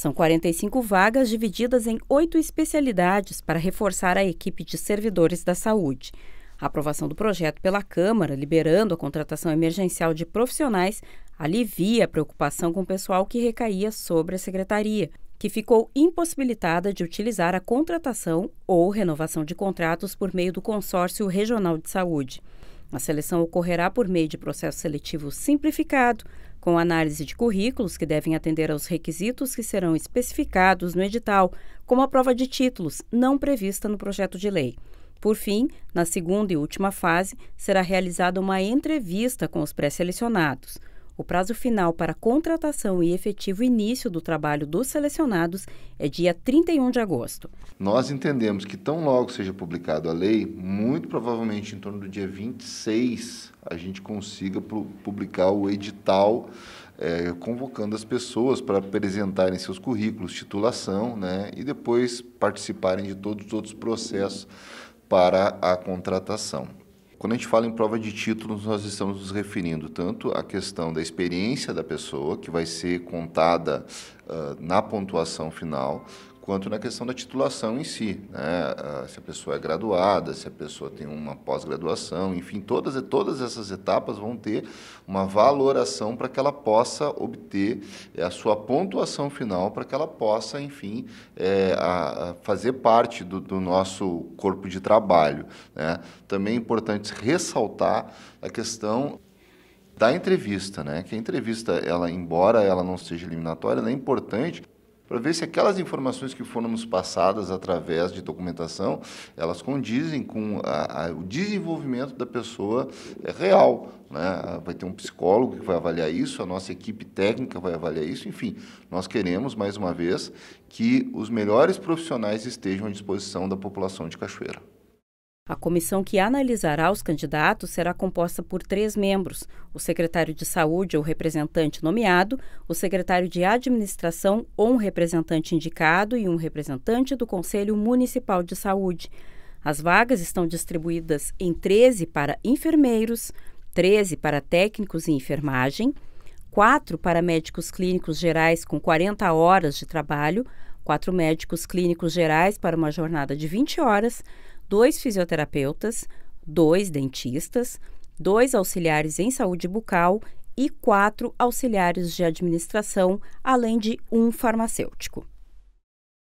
São 45 vagas divididas em oito especialidades para reforçar a equipe de servidores da saúde. A aprovação do projeto pela Câmara, liberando a contratação emergencial de profissionais, alivia a preocupação com o pessoal que recaía sobre a secretaria, que ficou impossibilitada de utilizar a contratação ou renovação de contratos por meio do Consórcio Regional de Saúde. A seleção ocorrerá por meio de processo seletivo simplificado, com análise de currículos que devem atender aos requisitos que serão especificados no edital, como a prova de títulos, não prevista no projeto de lei. Por fim, na segunda e última fase, será realizada uma entrevista com os pré-selecionados. O prazo final para contratação e efetivo início do trabalho dos selecionados é dia 31 de agosto. Nós entendemos que tão logo seja publicada a lei, muito provavelmente em torno do dia 26, a gente consiga publicar o edital é, convocando as pessoas para apresentarem seus currículos, titulação, né, e depois participarem de todos os outros processos para a contratação. Quando a gente fala em prova de títulos, nós estamos nos referindo tanto à questão da experiência da pessoa, que vai ser contada uh, na pontuação final, quanto na questão da titulação em si. Né? Ah, se a pessoa é graduada, se a pessoa tem uma pós-graduação, enfim, todas, todas essas etapas vão ter uma valoração para que ela possa obter eh, a sua pontuação final, para que ela possa, enfim, é, a, a fazer parte do, do, nosso corpo de trabalho. Né? Também é importante ressaltar a questão da entrevista, né? Que a entrevista, ela, embora ela não seja eliminatória, ela é importante para ver se aquelas informações que foram nos passadas através de documentação, elas condizem com a, a, o desenvolvimento da pessoa eh, real. Né? Vai ter um psicólogo que vai avaliar isso, a nossa equipe técnica vai avaliar isso, enfim. Nós queremos, mais uma vez, que os melhores profissionais estejam à disposição da população de Cachoeira. A comissão que analisará os candidatos será composta por três membros: o secretário de saúde ou representante nomeado, o secretário de administração ou um representante indicado e um representante do Conselho Municipal de Saúde. As vagas estão distribuídas em 13 para enfermeiros, 13 para técnicos em enfermagem, 4 para médicos clínicos gerais com 40 horas de trabalho, 4 médicos clínicos gerais para uma jornada de 20 horas, dois fisioterapeutas, dois dentistas, dois auxiliares em saúde bucal e quatro auxiliares de administração, além de um farmacêutico.